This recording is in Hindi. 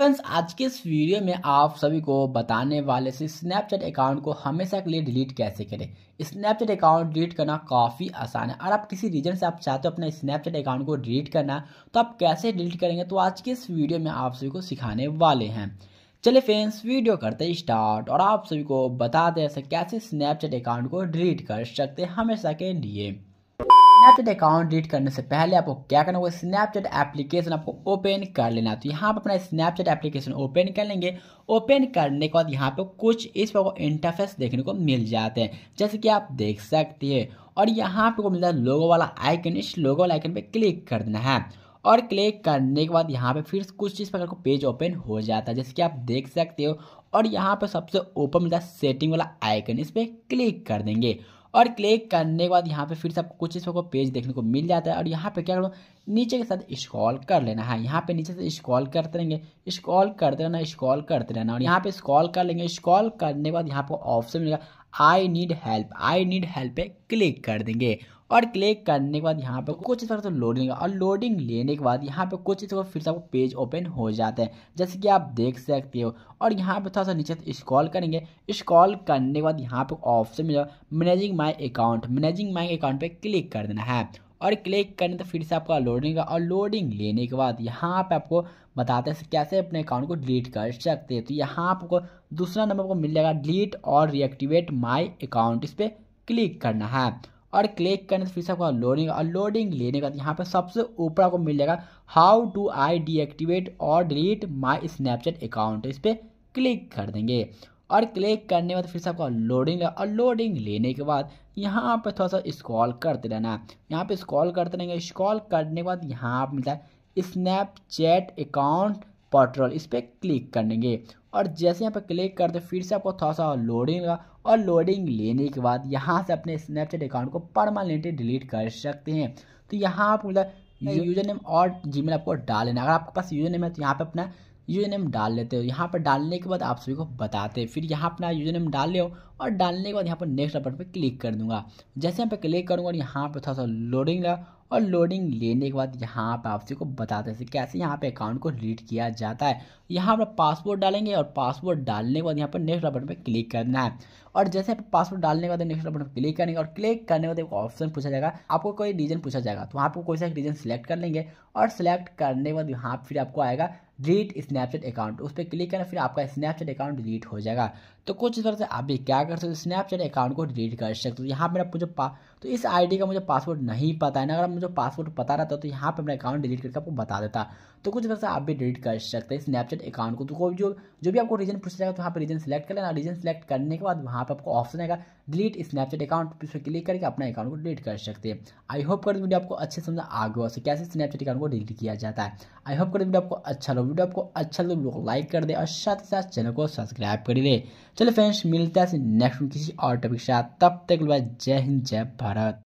फ्रेंड्स आज के इस वीडियो में आप सभी को बताने वाले से स्नैपचैट अकाउंट को हमेशा के लिए डिलीट कैसे करें स्नैपचैट अकाउंट डिलीट करना काफ़ी आसान है और आप किसी रीजन से आप चाहते हो अपना स्नैपचैट अकाउंट को डिलीट करना तो आप कैसे डिलीट करेंगे तो आज के इस वीडियो में आप सभी को सिखाने वाले हैं चले फ्रेंड्स वीडियो करते हैं स्टार्ट और आप सभी को बता दें कैसे स्नैपचैट अकाउंट को डिलीट कर सकते हैं हमेशा के लिए स्नैपचैट अकाउंट डिलीट करने से पहले आपको क्या करना होगा स्नैपचैट एप्लीकेशन आपको ओपन कर लेना तो यहाँ पर अपना स्नैपचैट एप्लीकेशन ओपन कर लेंगे ओपन करने के बाद यहाँ पर कुछ इस पर इंटरफेस देखने को मिल जाते हैं जैसे कि आप देख सकते हैं और यहाँ पर मिलता है लोगो वाला आइकन इस लोगो वाला आइकन पर क्लिक कर देना है और क्लिक करने के बाद यहाँ पे फिर कुछ चीज प्रकार को पेज ओपन हो जाता है जैसे कि आप देख सकते हो और यहाँ पे सबसे ऊपर मिलता है सेटिंग वाला आइकन इस पर क्लिक कर देंगे और क्लिक करने के बाद यहाँ पे फिर से आपको कुछ इस को पेज देखने को मिल जाता है और यहाँ पे क्या करो नीचे के साथ स्क्रॉल कर लेना है हाँ, यहाँ पे नीचे से स्क्रॉल करते रहेंगे स्क्रॉल करते रहना स्क्रॉल करते रहना और यहाँ पे स्क्रॉल कर लेंगे स्क्रॉल करने के बाद यहाँ पे ऑप्शन मिलेगा I need help I need help पे क्लिक कर देंगे और क्लिक करने के बाद यहाँ पे कुछ इस तरह से लोडिंग और लोडिंग लेने के बाद यहाँ पे कुछ इस फिर से आपको पेज ओपन हो जाता है जैसे कि आप देख सकते हो और यहाँ पे थोड़ा सा नीचे स्क्रॉल करेंगे स्क्रॉल करने के बाद यहाँ पे ऑप्शन मिलेगा managing my account managing my account पे क्लिक कर देना है और क्लिक करें तो फिर से आपका लोडिंग और लोडिंग लेने के बाद यहाँ पे आपको बताते हैं कैसे अपने अकाउंट को डिलीट कर सकते हैं तो यहाँ आपको दूसरा नंबर को मिल जाएगा डिलीट और रिएक्टिवेट माई अकाउंट इस पर क्लिक करना है और क्लिक करने से फिर से आपका लोडिंग और लोडिंग लेने के बाद यहाँ पर सबसे ऊपर आपको मिल जाएगा हाउ टू आई डीएक्टिवेट और डिलीट माई स्नैपचैट अकाउंट इस पर क्लिक कर देंगे और क्लिक करने के बाद फिर से आपको लोडिंग और लोडिंग लेने के बाद यहाँ पर थोड़ा सा स्क्रॉल करते रहना यहाँ पर स्क्रॉल करते रहेंगे स्क्रॉल करने के बाद यहाँ पर मिलता है स्नैपचैट अकाउंट पोर्टल इस पर क्लिक करेंगे और जैसे यहाँ पर क्लिक करते फिर से आपको थोड़ा सा लोडिंग और लोडिंग लेने के बाद यहाँ से अपने स्नैपचैट अकाउंट को परमानेंटली डिलीट कर सकते हैं तो यहाँ आप मतलब यूजर नेम और जीमेल आपको डाल लेना अगर आपके पास यूजर नेम है तो यहाँ पर अपना यूजर नेम डाल लेते हो यहाँ पर डालने के बाद आप सभी को बताते हैं फिर यहाँ अपना यूजर एम डाल ले और डालने के बाद यहाँ पर नेक्स्ट बटन पर क्लिक कर दूंगा जैसे यहाँ पर क्लिक करूँगा और यहाँ पर थोड़ा सा लोडिंग लगा और लोडिंग लेने के बाद यहाँ पर आप सभी को बताते हैं कैसे यहाँ पे अकाउंट को रीड किया जाता है यहाँ पर पासवर्ड डालेंगे और पासवर्ड डालने के बाद यहाँ पर नेक्स्ट बटन पर क्लिक करना है और जैसे पासवर्ड डालने के बाद नेक्स्ट बटन पर क्लिक करेंगे और क्लिक करने के बाद एक ऑप्शन पूछा जाएगा आपको कोई रीजन पूछा जाएगा तो वहाँ पर कोई सा रीजन सिलेक्ट कर लेंगे और सिलेक्ट करने के बाद यहाँ फिर आपको आएगा डिलीट स्नैपचैट अकाउंट उस पर क्लिक करना फिर आपका स्नैपचैट अकाउंट डिलीट हो जाएगा तो कुछ इस तरह से आप भी क्या कर सकते हो स्नैपचैट अकाउंट को डिलीट कर सकते हो यहाँ मेरा मुझे पा तो इस आईडी का मुझे पासवर्ड नहीं पता है ना अगर मुझे पासवर्ड पता रहता तो यहाँ पर अपना अकाउंट डिलीट करके आपको बता देता तो कुछ तरह से आप भी डिलीट कर सकते हैं स्नैपचैट अकाउंट को तो जो जो भी आपको रीजन पूछ जाएगा तो वहाँ पर रीजन सेलेक्ट कर लेना रीजन सेलेक्ट करने के बाद वहाँ पर आपको ऑप्शन आएगा डिलीट स्नैपचैट अकाउंट पर क्लिक करके अपना अकाउंट को डिलीट कर सकते हैं आई होप कर वीडियो आपको अच्छे समझा आगे से कैसे स्नैपचैट अकाउंट को डिलीट किया जाता है आई होप कर वीडियो आपको अच्छा लगे वीडियो आपको अच्छा लगे वीडियो को लाइक कर दे और साथ ही साथ चैनल को सब्सक्राइब कर ले चलो फ्रेंड्स मिलता है नेक्स्ट किसी और टॉपिक के साथ तब तक जय हिंद जय भारत